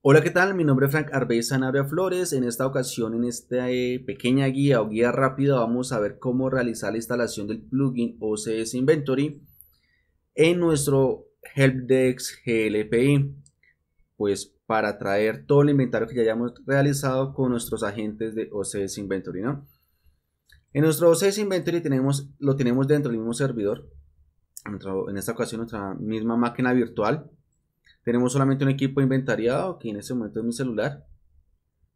Hola, ¿qué tal? Mi nombre es Frank Arbeza, Sanabria Flores. En esta ocasión, en esta eh, pequeña guía o guía rápida, vamos a ver cómo realizar la instalación del plugin OCS Inventory en nuestro Helpdex GLPI. Pues para traer todo el inventario que ya hayamos realizado con nuestros agentes de OCS Inventory, ¿no? En nuestro OCS Inventory lo tenemos dentro del mismo servidor. En esta ocasión, nuestra misma máquina virtual tenemos solamente un equipo inventariado que en este momento es mi celular.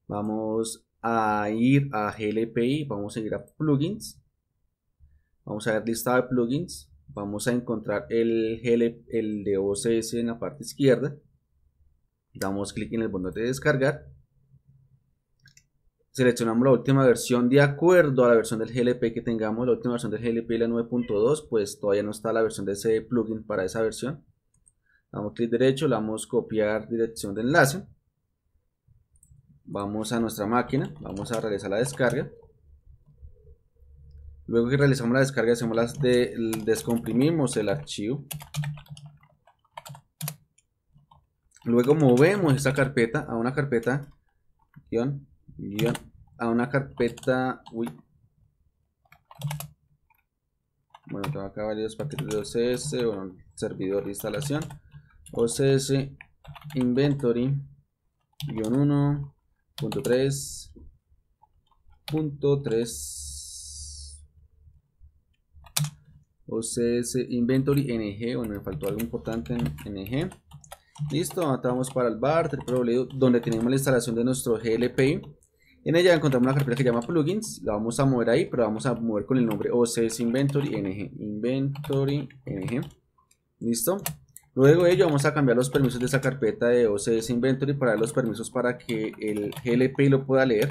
Vamos a ir a GLPI, vamos a ir a plugins. Vamos a ver lista de plugins. Vamos a encontrar el, el de OCS en la parte izquierda. Damos clic en el botón de descargar. Seleccionamos la última versión de acuerdo a la versión del GLP que tengamos. La última versión del GLP la 9.2, pues todavía no está la versión de ese plugin para esa versión damos clic derecho, le damos copiar dirección de enlace, vamos a nuestra máquina, vamos a realizar la descarga, luego que realizamos la descarga hacemos las de, descomprimimos el archivo, luego movemos esta carpeta a una carpeta guión, guión, a una carpeta, bueno, tengo acá varios paquetes de OCS, bueno, servidor de instalación. OCS inventory 1.3.3 OCS inventory ng bueno me faltó algo importante en ng listo vamos para el bar donde tenemos la instalación de nuestro glp en ella encontramos una carpeta que se llama plugins, la vamos a mover ahí, pero vamos a mover con el nombre OCS Inventory NG. Inventory NG. ¿Listo? Luego de ello vamos a cambiar los permisos de esa carpeta de OCS Inventory para dar los permisos para que el GLP lo pueda leer.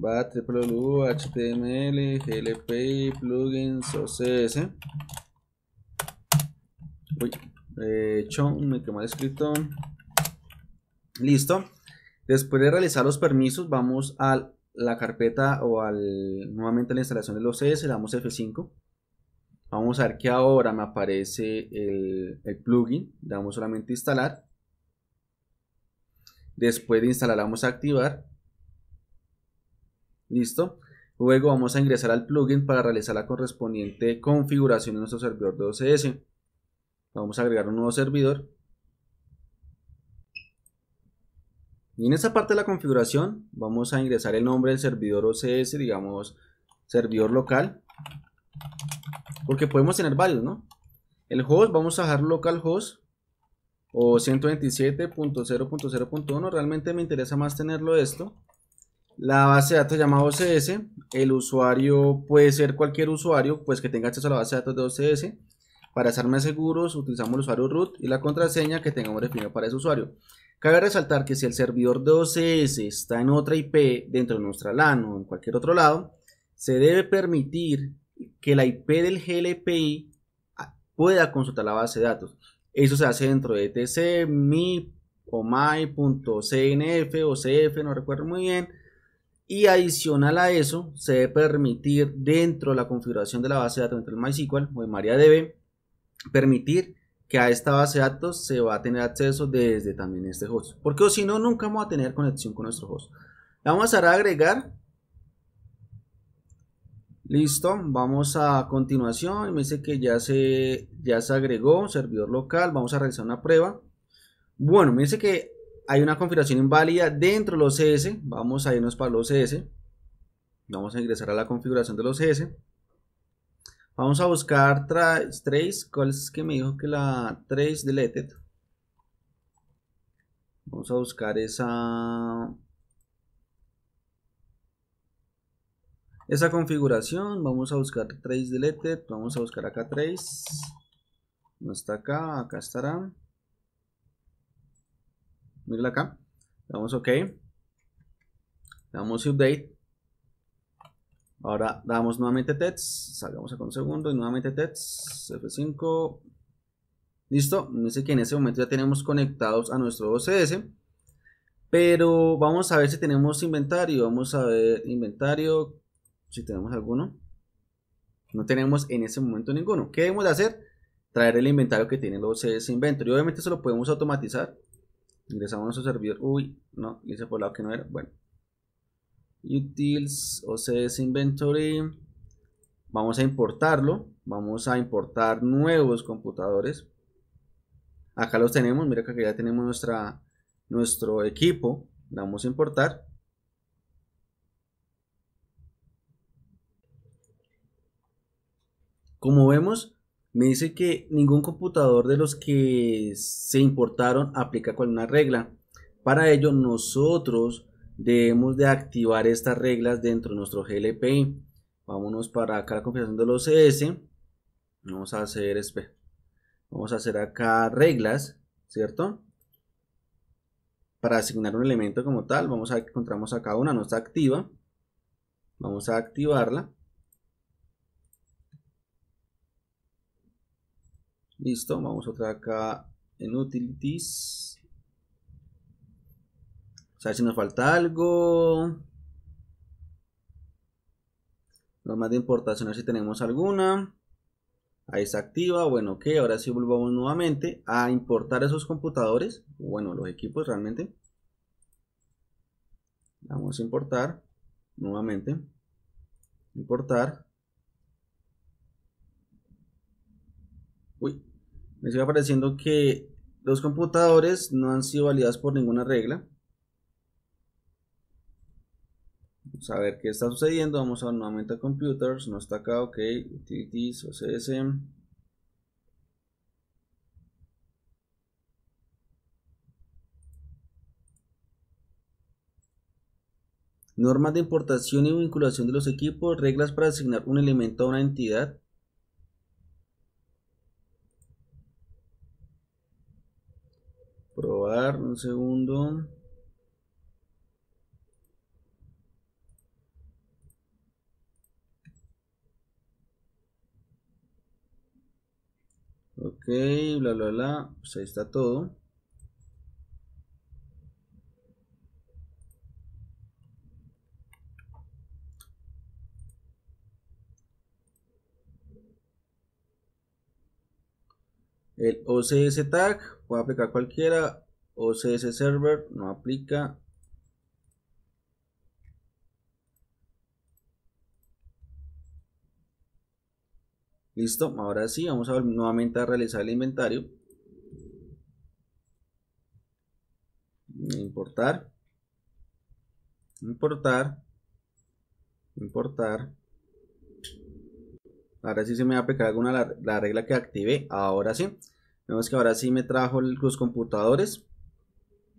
va HTML, GLP, plugins, OCS. Uy, eh, me quemó el escrito. Listo. Después de realizar los permisos, vamos al la carpeta o al, nuevamente la instalación del OCS, le damos F5. Vamos a ver que ahora me aparece el, plugin, le damos solamente instalar. Después de instalar vamos a activar. Listo. Luego vamos a ingresar al plugin para realizar la correspondiente configuración en nuestro servidor de OCS. Vamos a agregar un nuevo servidor. Y en esta parte de la configuración vamos a ingresar el nombre del servidor OCS, digamos servidor local, porque podemos tener varios, ¿no? El host vamos a dejar localhost o 127.0.0.1, realmente me interesa más tenerlo esto. La base de datos llamada OCS, el usuario puede ser cualquier usuario, pues que tenga acceso a la base de datos de OCS. Para estar seguros utilizamos el usuario root y la contraseña que tengamos definida para ese usuario. Cabe resaltar que si el servidor de OCS está en otra IP dentro de nuestra LAN o en cualquier otro lado, se debe permitir que la IP del GLPI pueda consultar la base de datos. Eso se hace dentro de etc, o my.cnf o cf, no recuerdo muy bien. Y adicional a eso, se debe permitir dentro de la configuración de la base de datos, dentro del MySQL o en MariaDB, permitir que a esta base de datos se va a tener acceso desde también este host. Porque si no, nunca vamos a tener conexión con nuestro host. Vamos a agregar. Listo, vamos a continuación. Me dice que ya se, ya se agregó servidor local. Vamos a realizar una prueba. Bueno, me dice que hay una configuración inválida dentro de los CS. Vamos a irnos para los CS. Vamos a ingresar a la configuración de los CS. Vamos a buscar trace. ¿Cuál es que me dijo que la trace deleted? Vamos a buscar esa. Esa configuración. Vamos a buscar trace deleted. Vamos a buscar acá trace. No está acá. Acá estará. Mírala acá. Damos OK. Damos update. Ahora damos nuevamente TEDs, salgamos acá un segundo y nuevamente TEDs, F5. Listo, dice que en ese momento ya tenemos conectados a nuestro OCS. Pero vamos a ver si tenemos inventario. Vamos a ver inventario, si tenemos alguno. No tenemos en ese momento ninguno. ¿Qué debemos de hacer? Traer el inventario que tiene el OCS Inventory. Obviamente eso lo podemos automatizar. Ingresamos a nuestro servidor. Uy, no, hice por el lado que no era. Bueno, utils OCS inventory vamos a importarlo vamos a importar nuevos computadores acá los tenemos mira que ya tenemos nuestra nuestro equipo vamos a importar como vemos me dice que ningún computador de los que se importaron aplica con una regla para ello nosotros debemos de activar estas reglas dentro de nuestro GLPI. Vámonos para acá la configuración los CS e Vamos a hacer, vamos a hacer acá reglas, ¿cierto? Para asignar un elemento como tal, vamos a ver que encontramos acá una, no está activa. Vamos a activarla. Listo, vamos otra acá en Utilities a ver si nos falta algo. más de importación, a ver si tenemos alguna. Ahí se activa. Bueno, ok, ahora sí volvamos nuevamente a importar esos computadores. Bueno, los equipos realmente. Vamos a importar nuevamente. Importar. Uy, me sigue apareciendo que los computadores no han sido validados por ninguna regla. saber pues, qué está sucediendo, vamos a nuevamente a computers, no está acá, ok, utilities, csm Normas de importación y vinculación de los equipos, reglas para asignar un elemento a una entidad. Probar, un segundo. bla, bla, bla. Pues ahí está todo. El OCS tag puede aplicar cualquiera. OCS server no aplica. Listo, ahora sí, vamos a nuevamente a realizar el inventario. Importar. Importar. Importar. Ahora sí se me va a aplicar alguna la, regla que activé. Ahora sí. Vemos que ahora sí me trajo los computadores.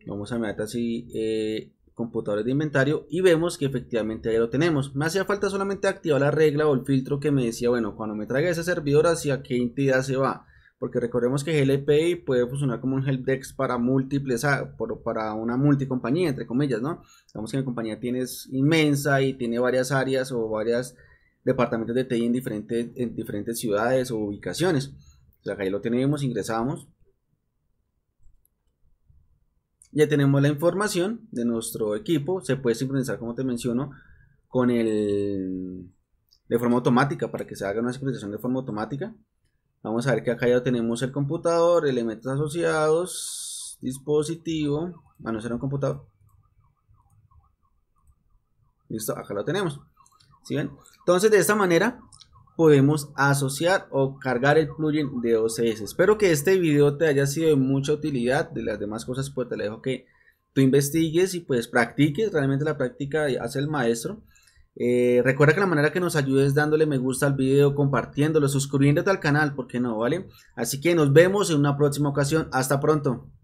Vamos a meter así eh, computadores de inventario y vemos que efectivamente ahí lo tenemos. Me hacía falta solamente activar la regla o el filtro que me decía, bueno, cuando me traiga ese servidor hacia qué entidad se va. Porque recordemos que GLPI puede funcionar como un helpdesk para múltiples, ah, para una multicompañía, entre comillas, ¿no? Digamos que la compañía tiene, inmensa y tiene varias áreas o varias departamentos de TI en diferentes, en diferentes ciudades o ubicaciones. O sea, ahí lo tenemos, ingresamos, ya tenemos la información de nuestro equipo. Se puede sincronizar, como te menciono, con el de forma automática para que se haga una sincronización de forma automática. Vamos a ver que acá ya tenemos el computador, elementos asociados, dispositivo. bueno ah, no será un computador. Listo, acá lo tenemos. ¿Sí Entonces, de esta manera, podemos asociar o cargar el plugin de OCS. Espero que este video te haya sido de mucha utilidad. De las demás cosas, pues te dejo que tú investigues y pues practiques. Realmente la práctica hace el maestro. Eh, recuerda que la manera que nos ayudes dándole me gusta al video, compartiéndolo, suscribiéndote al canal, porque no? ¿Vale? Así que nos vemos en una próxima ocasión. Hasta pronto.